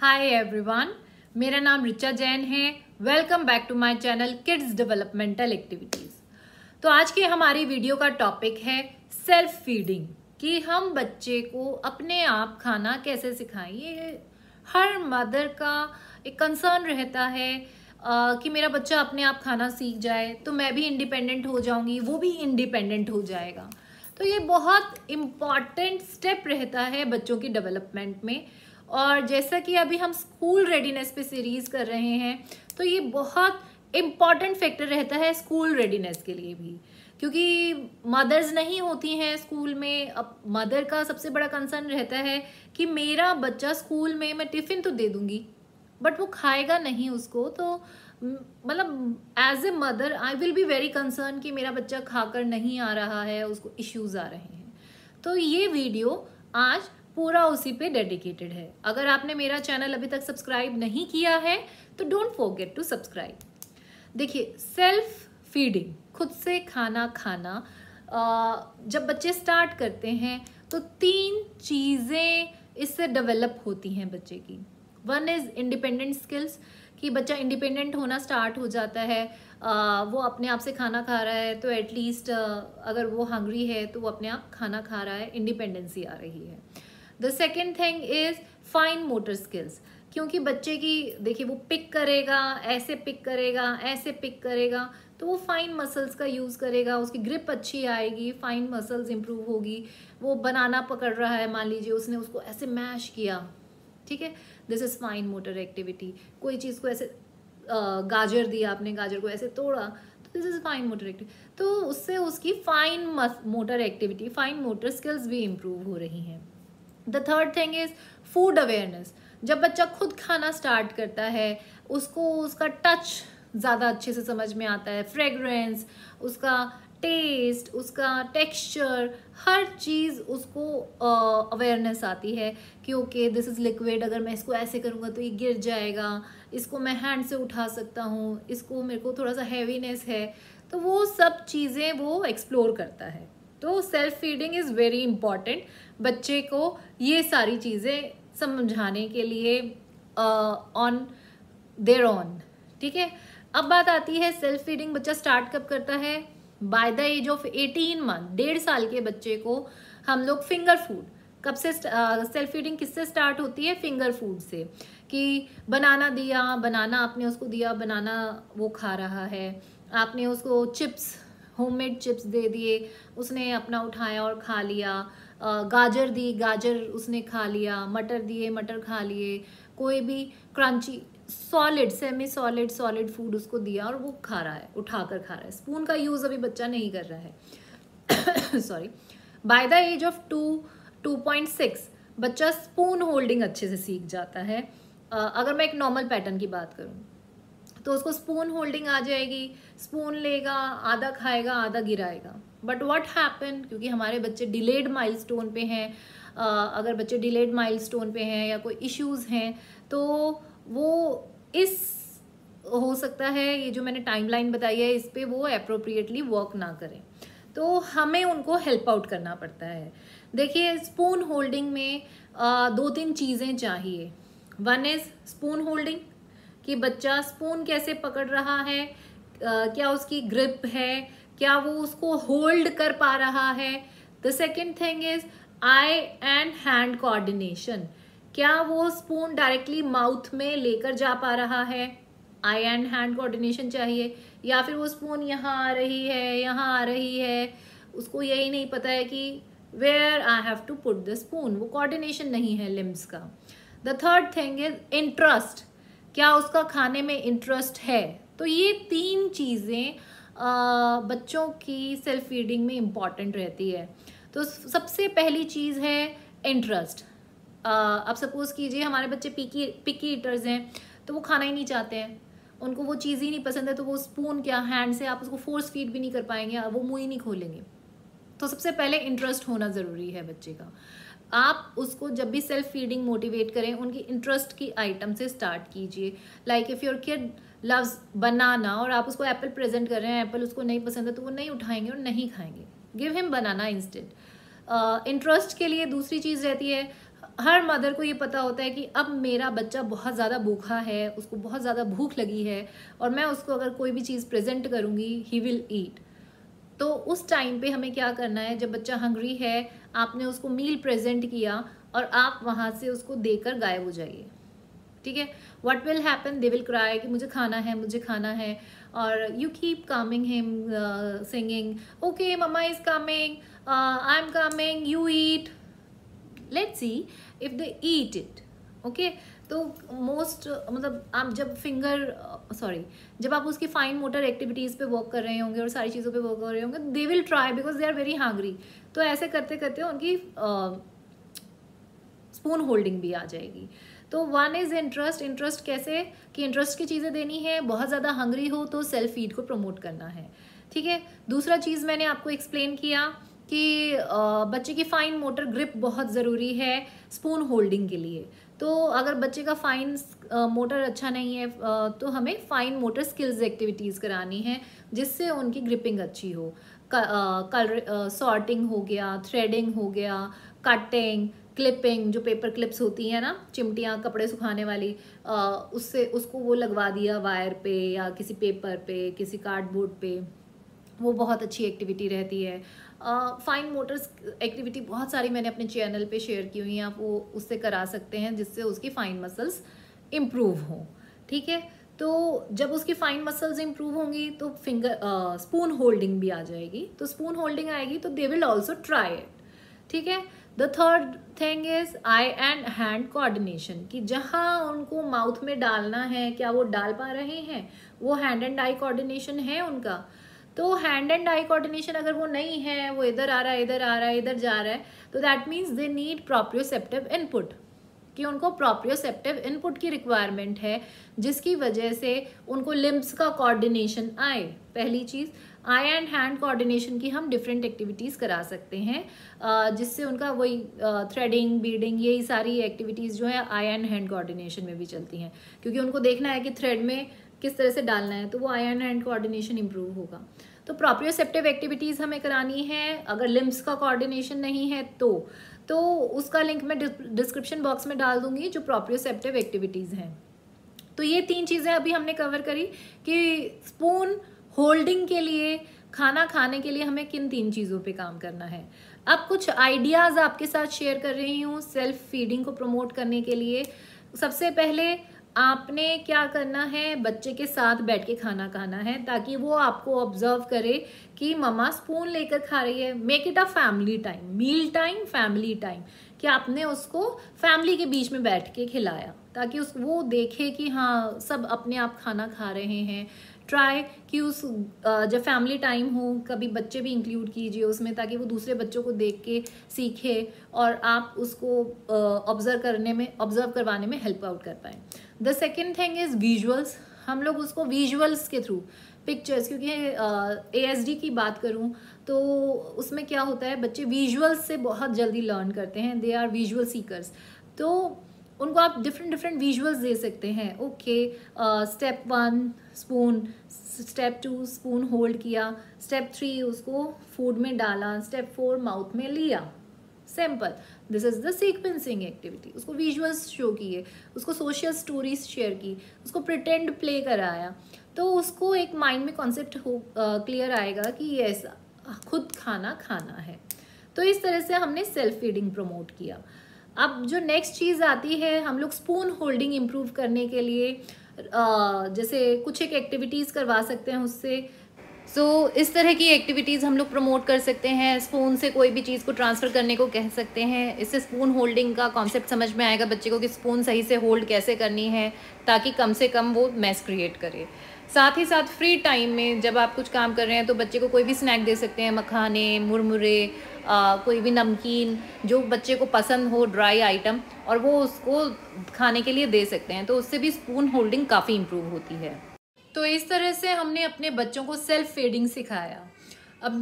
hi everyone मेरा नाम रिचा जैन है welcome back to my channel kids developmental activities तो आज के हमारी वीडियो का टॉपिक है सेल्फ फीडिंग कि हम बच्चे को अपने आप खाना कैसे सिखाएं ये हर मदर का एक कंसर्न रहता है आ, कि मेरा बच्चा अपने आप खाना सीख जाए तो मैं भी इंडिपेंडेंट हो जाऊंगी वो भी इंडिपेंडेंट हो जाएगा तो ये बहुत इम्पॉर्टेंट स्टेप रहता है बच्चों की डेवलपमेंट में और जैसा कि अभी हम स्कूल रेडीनेस पे सीरीज़ कर रहे हैं तो ये बहुत इम्पॉर्टेंट फैक्टर रहता है स्कूल रेडीनेस के लिए भी क्योंकि मदर्स नहीं होती हैं स्कूल में अब मदर का सबसे बड़ा कंसर्न रहता है कि मेरा बच्चा स्कूल में मैं टिफ़िन तो दे दूँगी बट वो खाएगा नहीं उसको तो मतलब as a mother I will be very concern कि मेरा बच्चा खाकर नहीं आ रहा है उसको इश्यूज़ आ रहे हैं तो ये वीडियो आज पूरा उसी पे डेडिकेटेड है अगर आपने मेरा चैनल अभी तक सब्सक्राइब नहीं किया है तो डोंट फॉरगेट टू सब्सक्राइब देखिए सेल्फ फीडिंग खुद से खाना खाना जब बच्चे स्टार्ट करते हैं तो तीन चीज़ें इससे डेवलप होती हैं बच्चे की वन इज़ इंडिपेंडेंट स्किल्स कि बच्चा इंडिपेंडेंट होना स्टार्ट हो जाता है आ, वो अपने आप से खाना खा रहा है तो एटलीस्ट अगर वो हंग्री है तो वो अपने आप खाना खा रहा है इंडिपेंडेंसी आ रही है the second thing is fine motor skills क्योंकि बच्चे की देखिए वो पिक करेगा ऐसे पिक करेगा ऐसे पिक करेगा तो वो फाइन मसल्स का यूज़ करेगा उसकी ग्रिप अच्छी आएगी फाइन मसल्स इंप्रूव होगी वो बनाना पकड़ रहा है मान लीजिए उसने उसको ऐसे मैश किया ठीक है this is fine motor activity कोई चीज़ को ऐसे गाजर दिया आपने गाजर को ऐसे तोड़ा तो this is fine motor activity तो उससे उसकी fine motor activity fine motor skills भी इम्प्रूव हो रही हैं the third thing is food awareness जब बच्चा खुद खाना स्टार्ट करता है उसको उसका टच ज़्यादा अच्छे से समझ में आता है फ्रेगरेंस उसका टेस्ट उसका टेक्सचर हर चीज़ उसको अवेयरनेस uh, आती है कि ओके दिस इज़ लिक्विड अगर मैं इसको ऐसे करूँगा तो ये गिर जाएगा इसको मैं हैंड से उठा सकता हूँ इसको मेरे को थोड़ा सा हैवीनेस है तो वो सब चीज़ें वो एक्सप्लोर करता है तो self feeding is very important बच्चे को ये सारी चीज़ें समझाने के लिए ऑन देर ऑन ठीक है अब बात आती है सेल्फ फीडिंग बच्चा स्टार्ट कब करता है by the age of eighteen month डेढ़ साल के बच्चे को हम लोग फिंगर फूड कब से सेल्फ फीडिंग किससे स्टार्ट होती है फिंगर फूड से कि बनाना दिया बनाना आपने उसको दिया बनाना वो खा रहा है आपने उसको चिप्स होममेड चिप्स दे दिए उसने अपना उठाया और खा लिया गाजर दी गाजर उसने खा लिया मटर दिए मटर खा लिए कोई भी crunchy solid semi solid solid food उसको दिया और वो खा रहा है उठा कर खा रहा है स्पून का यूज़ अभी बच्चा नहीं कर रहा है sorry by the age of two two point six बच्चा स्पून होल्डिंग अच्छे से सीख जाता है अगर मैं एक नॉर्मल पैटर्न की बात करूँ तो उसको स्पून होल्डिंग आ जाएगी स्पून लेगा आधा खाएगा आधा गिराएगा बट वॉट हैपन क्योंकि हमारे बच्चे डिलेड माइल स्टोन पे हैं अगर बच्चे डिलेड माइल स्टोन पे हैं या कोई इश्यूज हैं तो वो इस हो सकता है ये जो मैंने टाइमलाइन बताई है इस पर वो अप्रोप्रिएटली वर्क ना करें तो हमें उनको हेल्प आउट करना पड़ता है देखिए स्पून होल्डिंग में आ, दो तीन चीज़ें चाहिए वन इज़ स्पून होल्डिंग कि बच्चा स्पून कैसे पकड़ रहा है क्या उसकी ग्रिप है क्या वो उसको होल्ड कर पा रहा है the second thing is eye and hand coordination क्या वो स्पून डायरेक्टली माउथ में लेकर जा पा रहा है आई एंड हैंड कोऑर्डिनेशन चाहिए या फिर वो स्पून यहाँ आ रही है यहाँ आ रही है उसको यही नहीं पता है कि where I have to put the spoon वो कोऑर्डिनेशन नहीं है लिम्स का the third thing is interest क्या उसका खाने में इंटरेस्ट है तो ये तीन चीज़ें बच्चों की सेल्फ फीडिंग में इम्पॉर्टेंट रहती है तो सबसे पहली चीज़ है इंटरेस्ट आप सपोज़ कीजिए हमारे बच्चे पिकी पिकी ईटर्स हैं तो वो खाना ही नहीं चाहते हैं उनको वो चीज़ ही नहीं पसंद है तो वो स्पून क्या हैंड से आप उसको फोर्स फीड भी नहीं कर पाएंगे वो मुँह ही नहीं खोलेंगे तो सबसे पहले इंटरेस्ट होना ज़रूरी है बच्चे का आप उसको जब भी सेल्फ फीडिंग मोटिवेट करें उनकी इंटरेस्ट की आइटम से स्टार्ट कीजिए like if your kid loves banana और आप उसको एप्पल प्रेजेंट कर रहे हैं एप्पल उसको नहीं पसंद है तो वो नहीं उठाएंगे और नहीं खाएंगे give him banana instant interest के लिए दूसरी चीज़ रहती है हर मदर को ये पता होता है कि अब मेरा बच्चा बहुत ज़्यादा भूखा है उसको बहुत ज़्यादा भूख लगी है और मैं उसको अगर कोई भी चीज़ प्रेजेंट करूँगी ही विल ईट तो उस टाइम पे हमें क्या करना है जब बच्चा हंग्री है आपने उसको मील प्रेजेंट किया और आप वहाँ से उसको देकर गायब हो जाइए ठीक है what will happen they will cry कि मुझे खाना है मुझे खाना है और you keep coming him singing okay mama is coming I am coming you eat let's see if they eat it okay तो मोस्ट मतलब आप जब फिंगर सॉरी जब आप उसकी फाइन मोटर एक्टिविटीज़ पे वर्क कर रहे होंगे और सारी चीज़ों पे वर्क कर रहे होंगे they will try because they are very hungry तो ऐसे करते करते उनकी स्पून uh, होल्डिंग भी आ जाएगी तो वन इज़ इंटरेस्ट इंटरेस्ट कैसे कि इंटरेस्ट की चीज़ें देनी है बहुत ज़्यादा हंगरी हो तो सेल्फ फीड को प्रमोट करना है ठीक है दूसरा चीज़ मैंने आपको एक्सप्लेन किया कि बच्चे की फाइन मोटर ग्रिप बहुत ज़रूरी है स्पून होल्डिंग के लिए तो अगर बच्चे का फाइन मोटर अच्छा नहीं है तो हमें फाइन मोटर स्किल्स एक्टिविटीज़ करानी है जिससे उनकी ग्रिपिंग अच्छी हो कलर सॉर्टिंग हो गया थ्रेडिंग हो गया कटिंग क्लिपिंग जो पेपर क्लिप्स होती हैं ना चिमटियाँ कपड़े सुखाने वाली आ, उससे उसको वो लगवा दिया वायर पे या किसी पेपर पे किसी कार्डबोर्ड पे वो बहुत अच्छी एक्टिविटी रहती है फाइन मोटर्स एक्टिविटी बहुत सारी मैंने अपने चैनल पे शेयर की हुई हैं आप वो उससे करा सकते हैं जिससे उसकी फाइन मसल्स इम्प्रूव हों ठीक है तो जब उसकी फाइन मसल्स इम्प्रूव होंगी तो फिंगर स्पून होल्डिंग भी आ जाएगी तो स्पून होल्डिंग आएगी तो they will also try it ठीक है the third thing is eye and hand coordination कि जहाँ उनको माउथ में डालना है क्या वो डाल पा रहे हैं वो हैंड एंड आई कोऑर्डिनेशन है उनका तो हैंड एंड आई कोऑर्डिनेशन अगर वो नहीं है वो इधर आ रहा है इधर आ रहा है इधर जा रहा है तो that means they need proprioceptive input कि उनको प्रोप्रियोसेप्टिव इनपुट की रिक्वायरमेंट है जिसकी वजह से उनको लिम्ब्स का कोऑर्डिनेशन आए पहली चीज़ आई एंड हैंड कोऑर्डिनेशन की हम डिफरेंट एक्टिविटीज़ करा सकते हैं जिससे उनका वही थ्रेडिंग बीडिंग यही सारी एक्टिविटीज़ जो है आई एंड हैंड कोऑर्डिनेशन में भी चलती हैं क्योंकि उनको देखना है कि थ्रेड में किस तरह से डालना है तो वो आयन एंड कोऑर्डिनेशन इम्प्रूव होगा तो प्रॉप्रियोसेप्टिव एक्टिविटीज़ हमें करानी है अगर लिम्स का कोऑर्डिनेशन नहीं है तो तो उसका लिंक मैं डिस्क्रिप्शन बॉक्स में डाल दूंगी जो प्रॉप्रियोसेप्टिव एक्टिविटीज़ हैं तो ये तीन चीज़ें अभी हमने कवर करी कि स्पून होल्डिंग के लिए खाना खाने के लिए हमें किन तीन चीज़ों पर काम करना है अब कुछ आइडियाज़ आपके साथ शेयर कर रही हूँ सेल्फ फीडिंग को प्रमोट करने के लिए सबसे पहले आपने क्या करना है बच्चे के साथ बैठ के खाना खाना है ताकि वो आपको ऑब्जर्व करे कि ममा स्पून लेकर खा रही है make it a family time meal time family time कि आपने उसको फैमिली के बीच में बैठ के खिलाया ताकि उस वो देखे कि हाँ सब अपने आप खाना खा रहे हैं ट्राई कि उस जब फैमिली टाइम हो कभी बच्चे भी इंक्लूड कीजिए उसमें ताकि वो दूसरे बच्चों को देख के सीखे और आप उसको ऑब्जर्व करने में ऑब्जर्व करवाने में हेल्प आउट कर पाएँ the second thing is visuals हम लोग उसको विजुअल्स के थ्रू पिक्चर्स क्योंकि ए एस डी की बात करूँ तो उसमें क्या होता है बच्चे विजुअल्स से बहुत जल्दी लर्न करते हैं दे आर विजुअल सीकर्स तो उनको आप डिफरेंट डिफरेंट विजुअल्स दे सकते हैं okay step one spoon step two spoon hold किया स्टेप थ्री उसको फूड में डाला स्टेप फोर माउथ में लिया simple this is the sequencing activity उसको विजुअल्स शो किए उसको सोशल स्टोरीज शेयर की उसको प्रिटेंड प्ले कराया तो उसको एक माइंड में कॉन्सेप्ट हो क्लियर uh, आएगा कि ये ऐसा खुद खाना खाना है तो इस तरह से हमने सेल्फ फीडिंग प्रमोट किया अब जो नेक्स्ट चीज़ आती है हम लोग स्पून होल्डिंग इम्प्रूव करने के लिए जैसे कुछ एक एक्टिविटीज़ करवा सकते हैं उससे सो so, इस तरह की एक्टिविटीज़ हम लोग प्रमोट कर सकते हैं स्पून से कोई भी चीज़ को ट्रांसफ़र करने को कह सकते हैं इससे स्पून होल्डिंग का कॉन्सेप्ट समझ में आएगा बच्चे को कि स्पून सही से होल्ड कैसे करनी है ताकि कम से कम वो मैस क्रिएट करे साथ ही साथ फ्री टाइम में जब आप कुछ काम कर रहे हैं तो बच्चे को कोई भी स्नैक दे सकते हैं मखाने मुरमुरे आ, कोई भी नमकीन जो बच्चे को पसंद हो ड्राई आइटम और वो उसको खाने के लिए दे सकते हैं तो उससे भी स्पून होल्डिंग काफ़ी इम्प्रूव होती है तो इस तरह से हमने अपने बच्चों को सेल्फ फीडिंग सिखाया अब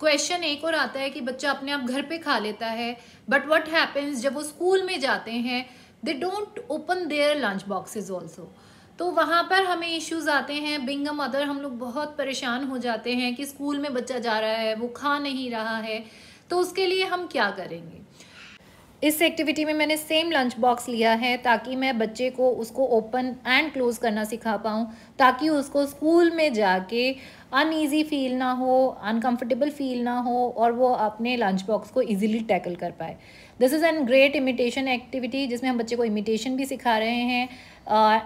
क्वेश्चन एक और आता है कि बच्चा अपने आप घर पे खा लेता है बट वट हैपन्स जब वो स्कूल में जाते हैं they don't open their lunch boxes also तो वहाँ पर हमें इश्यूज आते हैं बिंग अ मदर हम लोग बहुत परेशान हो जाते हैं कि स्कूल में बच्चा जा रहा है वो खा नहीं रहा है तो उसके लिए हम क्या करेंगे इस एक्टिविटी में मैंने सेम लंच बॉक्स लिया है ताकि मैं बच्चे को उसको ओपन एंड क्लोज करना सिखा पाऊँ ताकि उसको स्कूल में जाके अनईजी फील ना हो अनकंफर्टेबल फील ना हो और वो अपने लंच बॉक्स को इजीली टैकल कर पाए this is an great imitation activity जिसमें हम बच्चे को इमिटेशन भी सिखा रहे हैं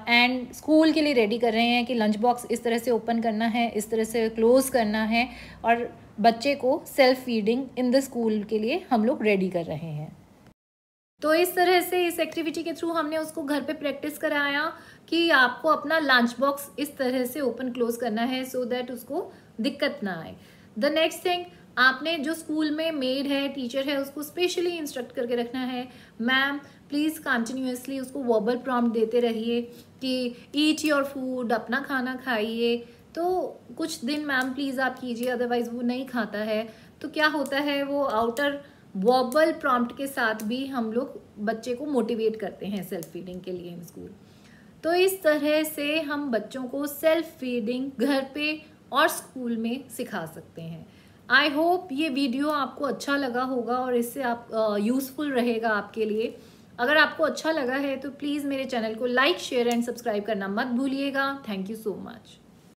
एंड uh, स्कूल के लिए रेडी कर रहे हैं कि लंच बॉक्स इस तरह से ओपन करना है इस तरह से क्लोज़ करना है और बच्चे को self feeding in the school के लिए हम लोग रेडी कर रहे हैं तो इस तरह से इस एक्टिविटी के थ्रू हमने उसको घर पे प्रैक्टिस कराया कि आपको अपना लंच बॉक्स इस तरह से ओपन क्लोज करना है सो so दैट उसको दिक्कत ना आए द नेक्स्ट थिंग आपने जो स्कूल में मेड है टीचर है उसको स्पेशली इंस्ट्रक्ट करके रखना है मैम प्लीज़ कंटिन्यूसली उसको वर्बल प्रॉम्प्ट देते रहिए कि ईट योर फूड अपना खाना खाइए तो कुछ दिन मैम प्लीज़ आप कीजिए अदरवाइज़ वो नहीं खाता है तो क्या होता है वो आउटर वॉबल प्रॉम्प्ट के साथ भी हम लोग बच्चे को मोटिवेट करते हैं सेल्फ फीडिंग के लिए इन स्कूल तो इस तरह से हम बच्चों को सेल्फ फीडिंग घर पे और स्कूल में सिखा सकते हैं आई होप ये वीडियो आपको अच्छा लगा होगा और इससे आप यूज़फुल रहेगा आपके लिए अगर आपको अच्छा लगा है तो प्लीज़ मेरे चैनल को लाइक शेयर एंड सब्सक्राइब करना मत भूलिएगा थैंक यू सो मच